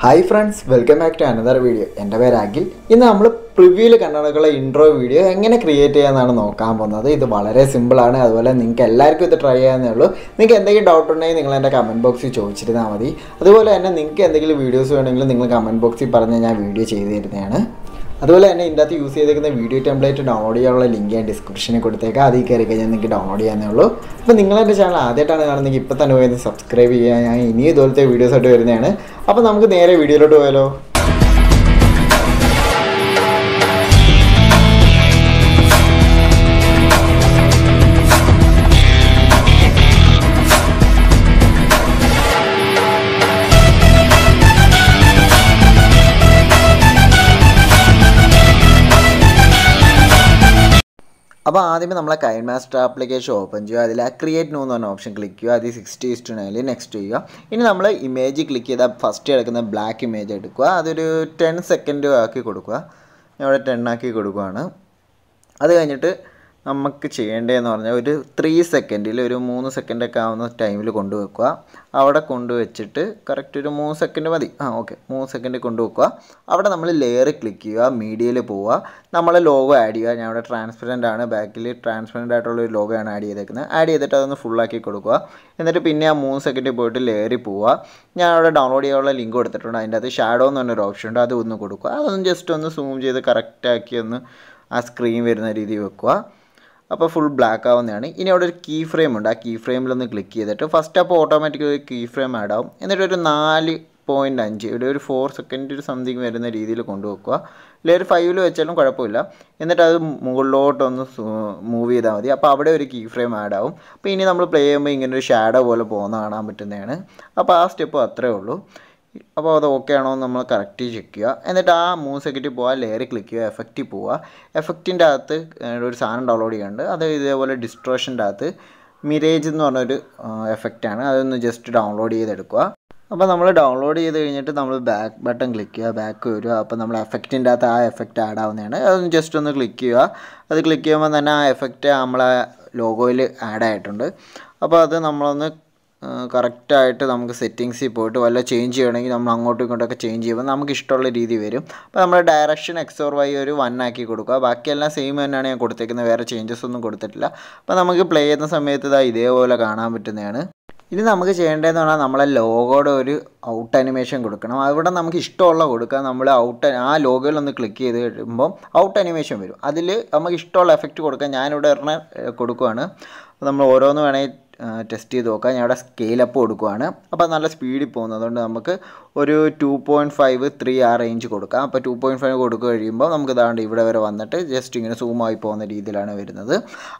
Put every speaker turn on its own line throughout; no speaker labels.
hi friends welcome back to another video എൻ്റെ പേര് അഖിൽ ഇന്ന് നമ്മൾ പ്രിവ്യൂല് കന്നഡകളെ ഇൻട്രോ വീഡിയോ എങ്ങനെ ക്രിയേറ്റ് ചെയ്യാമെന്നാണ് നോക്കാൻ പോകുന്നത് ഇത് വളരെ സിമ്പിളാണ് അതുപോലെ നിങ്ങൾക്ക് എല്ലാവർക്കും ഇത് ട്രൈ ചെയ്യാമെന്നേ ഉള്ളൂ നിങ്ങൾക്ക് എന്തെങ്കിലും ഡൗട്ട് ഉണ്ടെങ്കിൽ നിങ്ങൾ എൻ്റെ കമൻറ്റ് ബോക്സിൽ ചോദിച്ചിരുന്നാൽ മതി അതുപോലെ തന്നെ നിങ്ങൾക്ക് എന്തെങ്കിലും വീഡിയോസ് വേണമെങ്കിൽ നിങ്ങൾ കമൻറ്റ് ബോക്സിൽ പറഞ്ഞാൽ ഞാൻ വീഡിയോ ചെയ്തു തരുന്നതാണ് അതുപോലെ തന്നെ ഇതിൻ്റെ അകത്ത് യൂസ് ചെയ്തേക്കുന്ന വീഡിയോ ടെംപ്ലേറ്റ് ഡൗൺലോഡ് ചെയ്യാനുള്ള ലിങ്ക് ഞാൻ ഡിസ്ക്രിപ്ഷനിൽ കൊടുത്തേക്കാം അതിൽ കയറി കഴിഞ്ഞാൽ നിങ്ങൾക്ക് ഡൗൺലോഡ് ചെയ്യാനേ ഉള്ളൂ അപ്പോൾ നിങ്ങളെൻ്റെ ചാനൽ ആദ്യമായിട്ടാണ് കാണുന്നെങ്കിൽ ഇപ്പോൾ തന്നെ പോയി സബ്സ്ക്രൈബ് ചെയ്യാൻ ഞാൻ ഇനിയും ഇതുപോലത്തെ വീഡിയോസായിട്ട് വരുന്നതാണ് അപ്പോൾ നമുക്ക് നേരെ വീഡിയോയിലോട്ട് പോയാലോ അപ്പോൾ ആദ്യമേ നമ്മളെ കൈൻ മാസ്റ്റർ ആപ്ലിക്കേഷൻ ഓപ്പൺ ചെയ്യുക അതിൽ ആ ക്രിയേറ്റ് നോ എന്ന് പറഞ്ഞ ഓപ്ഷൻ ക്ലിക്ക് ചെയ്യുക അത് സിക്സ്റ്റി ഇസ്റ്റു നയനിൽ നെക്സ്റ്റ് ചെയ്യുക ഇനി നമ്മൾ ഇമേജ് ക്ലിക്ക് ചെയ്താൽ ഫസ്റ്റ് എടുക്കുന്ന ബ്ലാക്ക് ഇമേജ് എടുക്കുക അതൊരു ടെൻ സെക്കൻഡ് ആക്കി കൊടുക്കുക ഞാൻ ഇവിടെ ടെൻ ആക്കി കൊടുക്കുകയാണ് അത് കഴിഞ്ഞിട്ട് നമുക്ക് ചെയ്യേണ്ടതെന്ന് പറഞ്ഞാൽ ഒരു ത്രീ സെക്കൻഡിൽ ഒരു മൂന്ന് സെക്കൻഡൊക്കെ ആവുന്ന ടൈമിൽ കൊണ്ടുവെക്കുക അവിടെ കൊണ്ടുവച്ചിട്ട് കറക്റ്റ് ഒരു മൂന്ന് സെക്കൻഡ് മതി ആ ഓക്കെ മൂന്ന് സെക്കൻഡ് കൊണ്ടുവെക്കുക അവിടെ നമ്മൾ ലെയർ ക്ലിക്ക് ചെയ്യുക മീഡിയയിൽ പോവുക നമ്മൾ ലോഗോ ആഡ് ചെയ്യുക ഞാൻ അവിടെ ട്രാൻസ്പെറൻ്റ് ആണ് ബാക്കിൽ ട്രാൻസ്പെറൻ്റ് ആയിട്ടുള്ള ഒരു ലോഗോ ആണ് ആഡ് ചെയ്തേക്കുന്നത് ആഡ് ചെയ്തിട്ട് അതൊന്ന് ഫുള്ളാക്കി കൊടുക്കുക എന്നിട്ട് പിന്നെ ആ മൂന്ന് സെക്കൻഡിൽ പോയിട്ട് ലെയറിൽ പോവുക ഞാൻ അവിടെ ഡൗൺലോഡ് ചെയ്യാനുള്ള ലിങ്ക് കൊടുത്തിട്ടുണ്ട് അതിൻ്റെ അത് ഷാഡോ എന്ന് പറഞ്ഞൊരു ഓപ്ഷൻ ഉണ്ട് അത് ഒന്ന് കൊടുക്കുക അതൊന്ന് ജസ്റ്റ് ഒന്ന് സൂം ചെയ്ത് കറക്റ്റാക്കി ഒന്ന് ആ സ്ക്രീൻ വരുന്ന രീതിയിൽ വെക്കുക അപ്പോൾ ഫുൾ ബ്ലാക്ക് ആവുന്നതാണ് ഇനി അവിടെ ഒരു കീ ഫ്രെയിം ഉണ്ട് ആ കീ ഫ്രെയിമിലൊന്ന് ക്ലിക്ക് ചെയ്തിട്ട് ഫസ്റ്റ് അപ്പോൾ ഓട്ടോമാറ്റിക് ഒരു കീ ഫ്രെയിം ആഡ് ആവും എന്നിട്ട് ഒരു നാല് പോയിൻ്റ് അഞ്ച് ഇവിടെ ഒരു ഫോർ സെക്കൻഡ് ഒരു സംതിങ് വരുന്ന രീതിയിൽ കൊണ്ടുവെക്കുക ഇല്ലെങ്കിൽ ഒരു ഫൈവിൽ വെച്ചാലും കുഴപ്പമില്ല എന്നിട്ട് അത് മുകളിലോട്ടൊന്ന് മൂവ് ചെയ്താൽ മതി അപ്പോൾ അവിടെ ഒരു കീ ഫ്രെയിം ആഡ് ആവും അപ്പോൾ ഇനി നമ്മൾ പ്ലേ ചെയ്യുമ്പോൾ ഇങ്ങനെ ഒരു ഷാഡോ പോലെ പോകുന്ന കാണാൻ പറ്റുന്നതാണ് അപ്പോൾ ആ സ്റ്റെപ്പ് അത്രേ ഉള്ളൂ അപ്പോൾ അത് ഓക്കെ ആണോ എന്ന് നമ്മൾ കറക്റ്റ് ചെക്ക് ചെയ്യുക എന്നിട്ട് ആ മൂന്ന് സെക്കൻഡിൽ പോവുക ലെയർ ക്ലിക്ക് ചെയ്യുക എഫക്റ്റിൽ പോവുക എഫക്റ്റിൻ്റെ അകത്ത് ഒരു സാധനം ഡൗൺലോഡ് ചെയ്യാണ്ട് അത് ഇതേപോലെ ഡിസ്ട്രോഷൻ്റെ അകത്ത് മിരേജ് എന്ന് പറഞ്ഞൊരു എഫക്റ്റാണ് അതൊന്ന് ജസ്റ്റ് ഡൗൺലോഡ് ചെയ്തെടുക്കുക അപ്പോൾ നമ്മൾ ഡൗൺലോഡ് ചെയ്ത് കഴിഞ്ഞിട്ട് നമ്മൾ ബാക്ക് ബട്ടൺ ക്ലിക്ക് ചെയ്യുക ബാക്ക് വരിക അപ്പോൾ നമ്മൾ എഫക്റ്റിൻ്റെ അകത്ത് ആ എഫക്റ്റ് ആഡ് ആവുന്നതാണ് അതൊന്ന് ജസ്റ്റ് ഒന്ന് ക്ലിക്ക് ചെയ്യുക അത് ക്ലിക്ക് ചെയ്യുമ്പോൾ തന്നെ ആ എഫക്റ്റ് നമ്മളെ ലോഗോയിൽ ആഡ് ആയിട്ടുണ്ട് അപ്പോൾ അത് നമ്മളൊന്ന് കറക്റ്റായിട്ട് നമുക്ക് സെറ്റിങ്സിൽ പോയിട്ട് വല്ല ചേഞ്ച് ചെയ്യണമെങ്കിൽ നമ്മൾ അങ്ങോട്ടും ഇങ്ങോട്ടൊക്കെ ചേഞ്ച് ചെയ്യുമ്പോൾ നമുക്ക് ഇഷ്ടമുള്ള രീതി വരും അപ്പോൾ നമ്മുടെ ഡയറക്ഷൻ എക്സ് ഓർ വൈ ഒരു വൺ ആക്കി കൊടുക്കുക ബാക്കിയെല്ലാം സെയിം തന്നെയാണ് ഞാൻ കൊടുത്തേക്കുന്നത് വേറെ ചേഞ്ചസ് ഒന്നും കൊടുത്തിട്ടില്ല അപ്പോൾ നമുക്ക് പ്ലേ ചെയ്യുന്ന സമയത്ത് ഇതാ ഇതേപോലെ കാണാൻ പറ്റുന്നതാണ് ഇനി നമുക്ക് ചെയ്യേണ്ടതെന്ന് പറഞ്ഞാൽ നമ്മളെ ലോഗോയുടെ ഒരു ഔട്ട് അനിമേഷൻ കൊടുക്കണം അവിടെ നമുക്ക് ഇഷ്ടമുള്ള കൊടുക്കുക നമ്മൾ ഔട്ട് ആ ലോഗോയിൽ ഒന്ന് ക്ലിക്ക് ചെയ്ത് കഴിയുമ്പോൾ ഔട്ട് അനിമേഷൻ വരും അതിൽ നമുക്ക് ഇഷ്ടമുള്ള എഫക്റ്റ് കൊടുക്കാം ഞാനിവിടെ ഒരെണ്ണം കൊടുക്കുകയാണ് നമ്മൾ ഓരോന്ന് വേണമെങ്കിൽ ടെസ്റ്റ് ചെയ്ത് നോക്കാം ഞാൻ സ്കെയിൽ സ്കെയിലപ്പ് കൊടുക്കുകയാണ് അപ്പോൾ നല്ല സ്പീഡിൽ പോകുന്നത് അതുകൊണ്ട് നമുക്ക് ഒരു ടു പോയിൻറ്റ് ഫൈവ് ത്രീ ആ റേഞ്ച് കൊടുക്കാം അപ്പോൾ ടു പോയിൻറ്റ് ഫൈവ് കൊടുക്കുക കഴിയുമ്പോൾ നമുക്ക് ഇതാണ്ട് ഇവിടെ വരെ വന്നിട്ട് ജസ്റ്റ് ഇങ്ങനെ സൂമായി പോകുന്ന രീതിയിലാണ് വരുന്നത്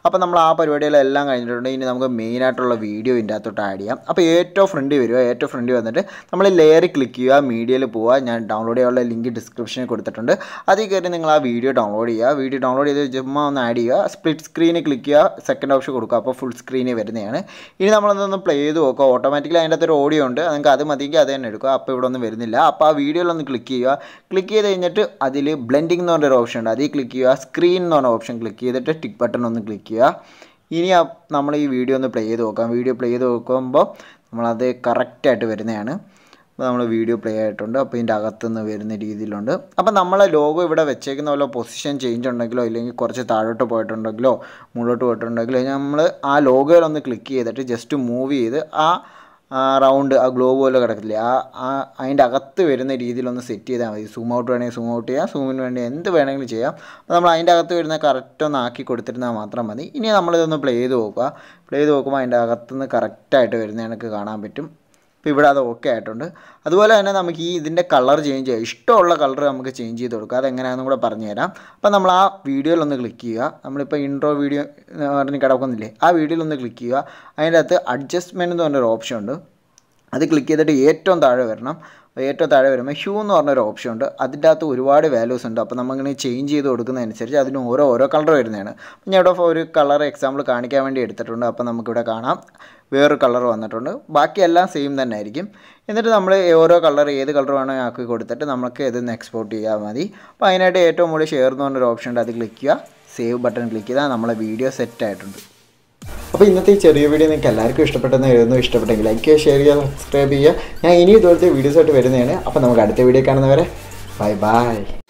അപ്പോൾ നമ്മൾ ആ പരിപാടികളെല്ലാം കഴിഞ്ഞിട്ടുണ്ട് ഇനി നമുക്ക് മെയിനായിട്ടുള്ള വീഡിയോ ഇതിൻ്റെ അകത്തോട്ട് ആഡ് ചെയ്യാം അപ്പോൾ ഏറ്റവും ഫ്രണ്ടിൽ വരിക ഏറ്റവും ഫ്രണ്ടിൽ വന്നിട്ട് നമ്മൾ ലെയർ ക്ലിക്ക് ചെയ്യുക മീഡിയയിൽ പോവുക ഞാൻ ഡൗൺലോഡ് ചെയ്യാനുള്ള ലിങ്ക് ഡിസ്ക്രിപ്ഷനിൽ കൊടുത്തിട്ടുണ്ട് അതിൽ കയറി നിങ്ങൾ ആ വീഡിയോ ഡൗൺലോഡ് ചെയ്യുക വീഡിയോ ഡൗൺലോഡ് ചെയ്ത് ചുമ്മാ ഒന്ന് ആഡ് ചെയ്യുക സ്പ്ലിറ്റ് സ്ക്രീനിൽ ക്ലിക്ക് ചെയ്യുക സെക്കൻഡ് ഓപ്ഷൻ കൊടുക്കുക അപ്പോൾ ഫുൾ സ്ക്രീനിൽ വരുന്നതാണ് ഇനി നമ്മളൊന്ന് പ്ലേ ചെയ്ത് നോക്കുക ഓട്ടോമാറ്റിക്കലി അതിൻ്റെ അകത്തൊരു ഓഡിയോ ഉണ്ട് നിങ്ങൾക്ക് അത് മതിയെങ്കിൽ അത് തന്നെ എടുക്കുക അപ്പോൾ ഇവിടെ ഒന്നും വരുന്നില്ല അപ്പോൾ ആ വീഡിയോയിലൊന്ന് ക്ലിക്ക് ചെയ്യുക ക്ലിക്ക് ചെയ്ത് കഴിഞ്ഞിട്ട് അതിൽ ബ്ലെൻഡിങ് എന്ന് പറഞ്ഞൊരു ഓപ്ഷൻ ഉണ്ട് അതിൽ ക്ലിക്ക് ചെയ്യുക സ്ക്രീൻ എന്ന് പറഞ്ഞ ഓപ്ഷൻ ക്ലിക്ക് ചെയ്തിട്ട് ടിക്ക് ബട്ടൺ ഒന്ന് ക്ലിക്ക് ചെയ്യുക ഇനി നമ്മൾ ഈ വീഡിയോ ഒന്ന് പ്ലേ ചെയ്ത് നോക്കാം വീഡിയോ പ്ലേ ചെയ്ത് നോക്കുമ്പോൾ നമ്മളത് കറക്റ്റായിട്ട് വരുന്നതാണ് അപ്പോൾ നമ്മൾ വീഡിയോ പ്ലേ ആയിട്ടുണ്ട് അപ്പോൾ ഇതിൻ്റെ അകത്തുനിന്ന് വരുന്ന രീതിയിലുണ്ട് അപ്പോൾ നമ്മളെ ലോഗോ ഇവിടെ വെച്ചേക്കുന്ന പോലെ പൊസിഷൻ ചേഞ്ച് ഉണ്ടെങ്കിലോ ഇല്ലെങ്കിൽ കുറച്ച് താഴോട്ട് പോയിട്ടുണ്ടെങ്കിലോ മുകളിലോട്ട് പോയിട്ടുണ്ടെങ്കിലോ നമ്മൾ ആ ലോഗോയിലൊന്ന് ക്ലിക്ക് ചെയ്തിട്ട് ജസ്റ്റ് മൂവ് ചെയ്ത് ആ റൗണ്ട് ആ ഗ്ലോ പോലെ കിടക്കില്ലേ ആ ആ അതിൻ്റെ അകത്ത് വരുന്ന രീതിയിലൊന്ന് സെറ്റ് ചെയ്താൽ മതി സൂം ഔട്ട് വേണമെങ്കിൽ സൂം ഔട്ട് ചെയ്യാം സൂമിന് വേണ്ടി എന്ത് വേണമെങ്കിലും ചെയ്യാം അപ്പോൾ നമ്മൾ അതിൻ്റെ അകത്ത് വരുന്ന കറക്റ്റ് ഒന്ന് ആക്കി കൊടുത്തിരുന്നാൽ മാത്രം മതി ഇനി നമ്മളിതൊന്ന് പ്ലേ ചെയ്ത് നോക്കുക പ്ലേ ചെയ്ത് നോക്കുമ്പോൾ അതിൻ്റെ അകത്തുനിന്ന് കറക്റ്റായിട്ട് വരുന്ന കാണാൻ പറ്റും അപ്പോൾ ഇവിടെ അത് ഓക്കെ ആയിട്ടുണ്ട് അതുപോലെ തന്നെ നമുക്ക് ഈ ഇതിൻ്റെ കളർ ചേഞ്ച് ചെയ്യാം ഇഷ്ടമുള്ള കളർ നമുക്ക് ചേഞ്ച് ചെയ്ത് കൊടുക്കുക അതെങ്ങനെയാണെന്ന് കൂടെ പറഞ്ഞുതരാം അപ്പോൾ നമ്മൾ ആ വീഡിയോയിൽ ഒന്ന് ക്ലിക്ക് ചെയ്യുക നമ്മളിപ്പോൾ ഇൻട്രോ വീഡിയോ പറഞ്ഞ് കിടക്കുന്നില്ലേ ആ വീഡിയോയിൽ ഒന്ന് ക്ലിക്ക് ചെയ്യുക അതിൻ്റെ അകത്ത് അഡ്ജസ്റ്റ്മെൻറ്റ് എന്ന് പറഞ്ഞൊരു ഓപ്ഷൻ ഉണ്ട് അത് ക്ലിക്ക് ചെയ്തിട്ട് ഏറ്റവും താഴെ വരണം ഏറ്റവും താഴെ വരുമ്പോൾ ഹ്യൂ എന്ന് പറഞ്ഞൊരു ഓപ്ഷൻ ഉണ്ട് അതിൻ്റെ അകത്ത് ഒരുപാട് വാല്യൂസ് ഉണ്ട് അപ്പോൾ നമ്മളിങ്ങനെ ചേഞ്ച് ചെയ്ത് കൊടുക്കുന്നതനുസരിച്ച് അതിന് ഓരോ ഓരോ കളർ വരുന്നതാണ് ഞാൻ ഇവിടെ ഒരു കളർ എക്സാമ്പിൾ കാണിക്കാൻ വേണ്ടി എടുത്തിട്ടുണ്ട് അപ്പോൾ നമുക്കിവിടെ കാണാം വേറൊരു കളർ വന്നിട്ടുണ്ട് ബാക്കിയെല്ലാം സെയിം തന്നെ ആയിരിക്കും എന്നിട്ട് നമ്മൾ ഓരോ കളർ ഏത് കളർ വേണമെങ്കിൽ ആക്കി കൊടുത്തിട്ട് നമുക്ക് ഇതൊന്ന് എക്സ്പോർട്ട് ചെയ്താൽ മതി അപ്പോൾ അതിനായിട്ട് ഏറ്റവും മുകളിൽ ഷെയർ എന്ന് പറഞ്ഞൊരു ഓപ്ഷൻ ഉണ്ട് അത് ക്ലിക്ക് ചെയ്യുക സേവ് ബട്ടൺ ക്ലിക്ക് ചെയ്താൽ നമ്മളെ വീഡിയോ സെറ്റ് ആയിട്ടുണ്ട് അപ്പോൾ ഇന്നത്തെ ഈ ചെറിയ വീഡിയോ നിങ്ങൾക്ക് എല്ലാവർക്കും ഇഷ്ടപ്പെട്ടെന്ന് എഴുതുന്നു ഇഷ്ടപ്പെട്ടെങ്കിൽ ലൈക്ക് ചെയ്യുക ഷെയർ ചെയ്യുക സബ്സ്ക്രൈബ് ചെയ്യുക ഞാൻ ഇനി ഇതുപോലത്തെ വീഡിയോസായിട്ട് വരുന്നതാണ് അപ്പോൾ നമുക്ക് അടുത്ത വീഡിയോ കാണുന്നവരെ ബൈ ബൈ